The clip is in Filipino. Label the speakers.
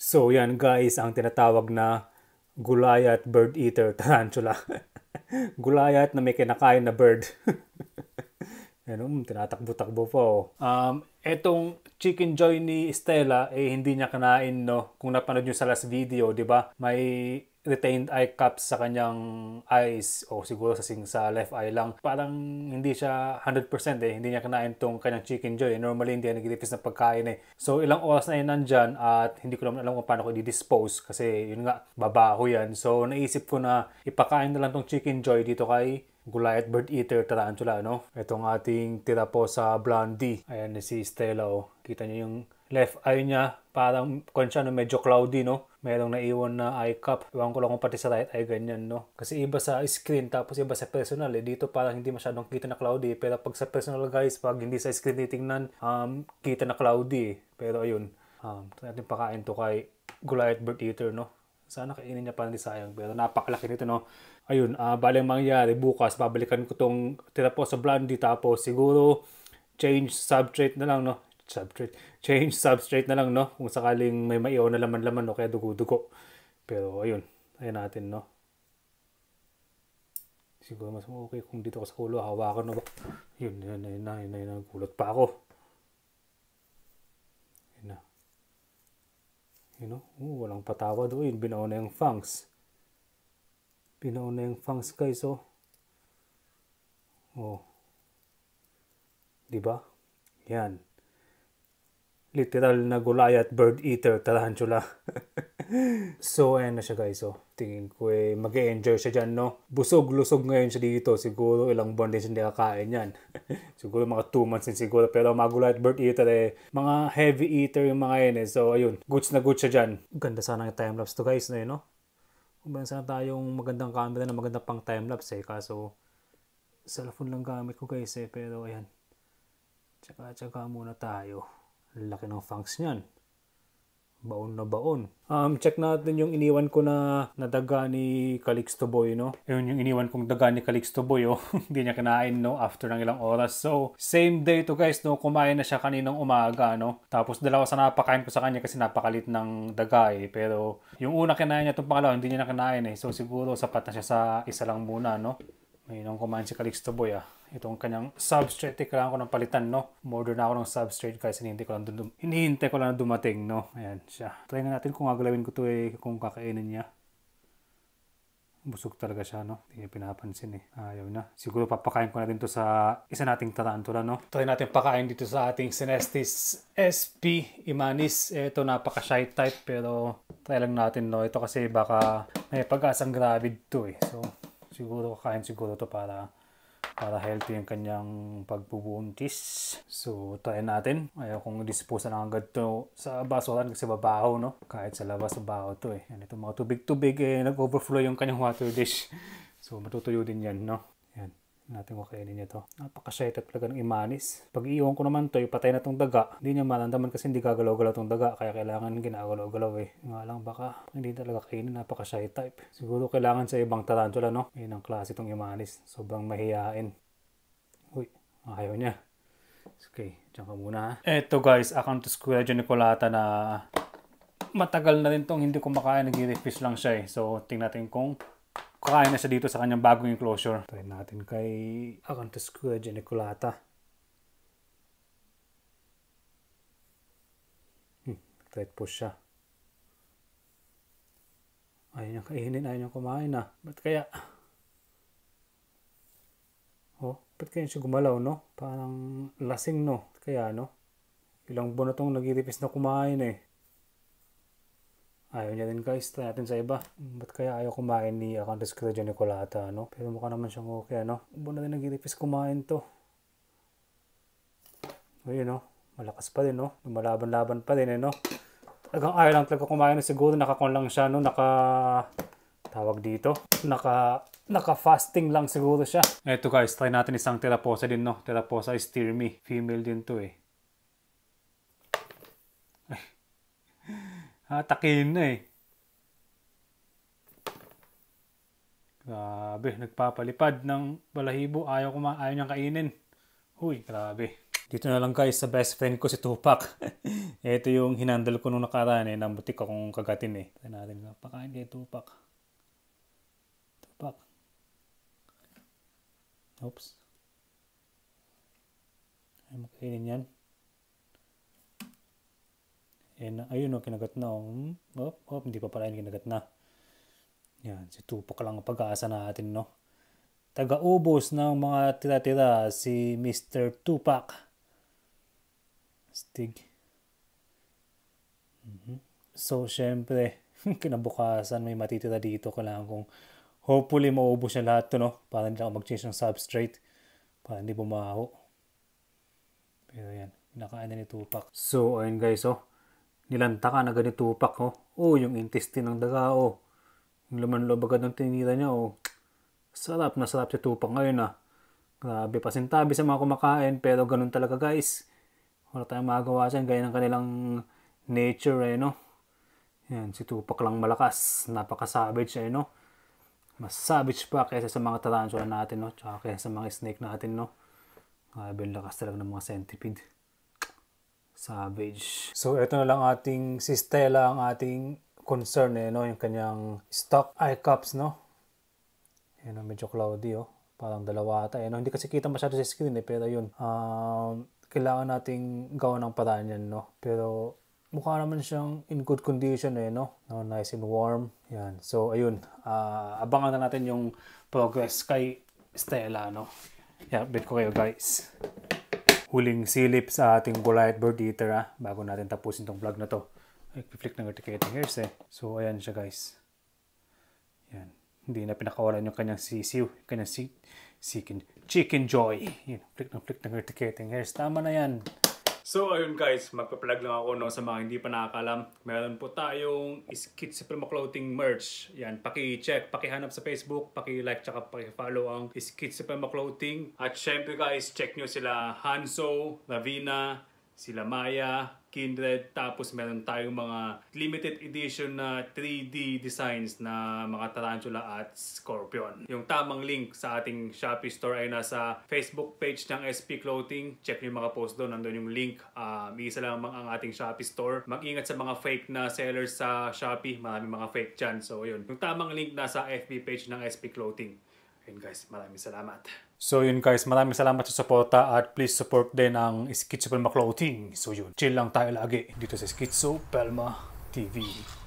Speaker 1: So yan guys, ang tinatawag na Goliath bird eater tarantula. Goliath na may kinakain na bird. Ano, um, tinatakbo-takbo po. Oh. Um, etong chicken joy ni Stella, eh hindi niya kanain, no? Kung napanood nyo sa last video, di ba? May retained eye cups sa kanyang eyes o siguro sa, sing, sa left eye lang. Parang hindi siya 100% eh. Hindi niya kanain tong kanyang chicken joy. Normally hindi yan nagtipis na pagkain eh. So ilang oras na yan nandyan at hindi ko naman alam kung paano ko i-dispose kasi yun nga babaho yan. So naisip ko na ipakain na lang tong chicken joy dito kay Goliath Bird Eater Tarantula, no? Itong ating tira po sa Blondie. Ayan si Stella, oh. Kita niyo yung left eye niya. Parang konsya, no? Medyo cloudy, no? Merong naiwan na eye cup. Iwan ko lang kung pati sa right eye ganyan, no? Kasi iba sa screen, tapos iba sa personal, eh. Dito parang hindi masyadong kita na cloudy. Eh. Pero pag sa personal, guys, pag hindi sa screen titingnan, um, kita na cloudy, eh. Pero ayun, um, natin pakain to kay Goliath Bird Eater, no? Sana kainin niya pa ni sayang. Pero napakalaki nito, no? Ayun, uh, ah, bali ang mangyayari bukas, babalikan ko tong tira po sa brandy. Tapos siguro, change substrate na lang, no? Substrate. Change substrate na lang, no? Kung sakaling may maiyaw na laman-laman, no? Kaya dugo-dugo. Pero ayun, ayun natin, no? Siguro mas okay kung dito ko sa ulo, hawakan na ba? Yun, yun, yun, yun, yun, yun, yun, yun, yun, yun, yun, yun, yun, yun, You know? Oh, walang patawad. Uy, binaon na yung fangs. Binaon na yung fangs guys, oh. Oh. Diba? Yan. Literal na Goliath bird eater tarantula. so, ayan na siya guys. So, oh. tingin ko eh, mag enjoy siya dyan, no? Busog-lusog ngayon siya dito. Siguro ilang buwan din siya hindi kakain yan. siguro mga 2 months din siguro. Pero magulat gulat bird eater eh. Mga heavy eater yung mga yan eh. So, ayun. Goods na goods siya dyan. Ganda sana yung time-lapse to guys, no? Yun, eh, no? Kumbayan sana tayong magandang camera na maganda pang time-lapse eh. Kaso, cellphone lang gamit ko guys eh. Pero, ayan. Tsaka-tsaka muna tayo. Laki ng funks niyan baon na baon. Um, check natin yung iniwan ko na nadaga ni Calixto Boy, no? Yun yung iniwan kong daga ni Calixto Boy, oh. Hindi niya kinain, no? After ng ilang oras. So, same day to guys, no? Kumain na siya kaninang umaga, no? Tapos dalawa sa napakain ko sa kanya kasi napakalit ng daga, eh. Pero, yung una kinain niya itong pangalawa, hindi niya na kinain, eh. So, siguro sapat na siya sa isa lang muna, no? Ayun ang kumain si Calixto Boy, ah itong kanyang substrate. Kailangan ko ng palitan, no? Umorder na ako ng substrate guys. Hinihintay ko lang, dum hinihintay ko lang dumating, no? Ayan siya. Try na natin kung gagalawin ko to eh, kung kakainin niya. Busog talaga siya, no? Hindi pinapansin eh. Ayaw na. Siguro papakain ko na din to sa isa nating tarantula, no? Try natin pakain dito sa ating Sinestis SP Imanis. Ito napaka-shy type pero try lang natin, no? Ito kasi baka may pag-asang gravid to eh. So siguro kakain siguro to para para healthy yung kanyang pagbubuntis. So, try natin. Ayaw kong dispose na agad to sa basuran kasi babaho, no? Kahit sa labas, babaho to eh. Yan, ito mga tubig-tubig eh, nag-overflow yung kanyang water dish. So, matutuyo din yan, no? natin kung kainin niya to. Napakasyaita talaga ng imanis. Pag iiwan ko naman to, ipatay na tong daga. Hindi niya malandaman kasi hindi gagalaw-galaw tong daga. Kaya kailangan ginagalaw-galaw eh. Nga lang baka hindi talaga kainin. Napakashy type. Siguro kailangan sa ibang tarantula no. Yun ang klase tong imanis. Sobrang mahihain. Uy, ayaw niya. Okay, dyan ka muna ha. Eto guys, account to Square Nicolata na matagal na rin tong hindi kumakain. Nag-refresh lang siya eh. So, tingnan natin kung kakain na siya dito sa kanyang bagong enclosure. Try natin kay Acanthus Squid Geniculata. Hmm, thread po siya. Ayaw niyang kainin, ayaw niyang kumain ah. Ba't kaya? Oh, ba't kaya siya gumalaw no? Parang lasing no? Kaya no? Ilang buwan na itong nagiripis na kumain eh ayaw niya din guys. Try natin sa iba. Ba't kaya ayaw kumain ni Acanthus Credio Nicolata, no? Pero mukha naman siyang okay, ano? Ubo na din nagilipis kumain to. Ayun, no? Malakas pa din, no? Lumalaban-laban pa din, eh, no? Talagang ayaw lang talaga kumain. Siguro nakakon lang siya, no? Naka... Tawag dito. Naka... Naka-fasting lang siguro siya. Eto guys, try natin isang teraposa din, no? Teraposa is tear me. Female din to, eh. Ay, Hatakin na eh. Grabe, nagpapalipad ng balahibo. Ayaw, kuma ayaw niyang kainin. Huy, grabe. Dito na lang guys sa best friend ko si Tupac. Ito yung hinandal ko nung nakaraan eh. Namutik kung kagatin eh. Tayo natin na. Pakain kay Tupac. Tupac. Oops. Ayaw mo kainin yan. And uh, ayun, oh, kinagat na. Oh, hmm, oh, oh hindi pa pala yun kinagat na. Yan, si Tupac lang ang pag-aasa natin, no? Taga-ubos ng mga tira-tira si Mr. Tupac. Stig. Mm-hmm. So, syempre, kinabukasan may matitira dito. Kailangan kong hopefully maubos na lahat to, no? Para hindi ako mag-change ng substrate. Para hindi bumaho. Pero yan, pinakain ni Tupac. So, ayun guys, oh nilanta ka na ganito upak, oh. Oh, yung intestine ng daga, oh. Yung laman loob agad ng tinira niya, oh. Sarap na sarap si tupak ngayon, ah. Grabe, pasintabi sa mga kumakain, pero ganun talaga, guys. Wala tayong magawa siyan, gaya ng kanilang nature, eh, no? Yan, si tupak lang malakas. Napaka-savage, eh, no? Mas savage pa kaysa sa mga tarantula natin, no? Tsaka kaysa sa mga snake natin, no? Grabe, lakas talaga ng mga centipede. Savage. So ito na lang ating si Stella ang ating concern eh, no? yung kanyang stock eye cups no. Yan, medyo cloudy oh. Parang dalawa ata eh. No? Hindi kasi kita masyado sa screen eh, pero yun. Um, kailangan nating gawa ng paraan yan no. Pero mukha naman siyang in good condition eh no. no nice and warm. Yan. So ayun, uh, abangan na natin yung progress kay Stella no. Yeah, bit ko kayo guys huling silip sa ating bullet board eater ha, ah, bago natin tapusin tong vlog na to. I-click ng reticating hairs eh. So ayan siya guys. Yan. Hindi na pinakawalan yung kanyang sisiw, kanyang si, si chicken, chicken joy. Yan. Click ng click ng reticating hairs. Tama na yan. So ayun guys, magpa-plug lang ako no, sa mga hindi pa nakakalam. Meron po tayong Skit Suprema Clothing merch. Yan, paki-check, paki-hanap sa Facebook, paki-like, tsaka paki-follow ang Skit Suprema Clothing. At syempre guys, check nyo sila Hanso, Lavina, sila Maya, Kindred. Tapos meron tayong mga limited edition na 3D designs na mga Tarantula at Scorpion. Yung tamang link sa ating Shopee store ay nasa Facebook page ng SP Clothing. Check niyo mga post doon. nandoon yung link. Um, isa lang ang ating Shopee store. Mag-ingat sa mga fake na sellers sa Shopee. Maraming mga fake dyan. So yun. Yung tamang link nasa FB page ng SP Clothing. Yun guys, maraming salamat. So yun guys, maraming salamat sa suporta at please support din ang Schizo Clothing. So yun, chill lang tayo lagi dito sa Schizo TV.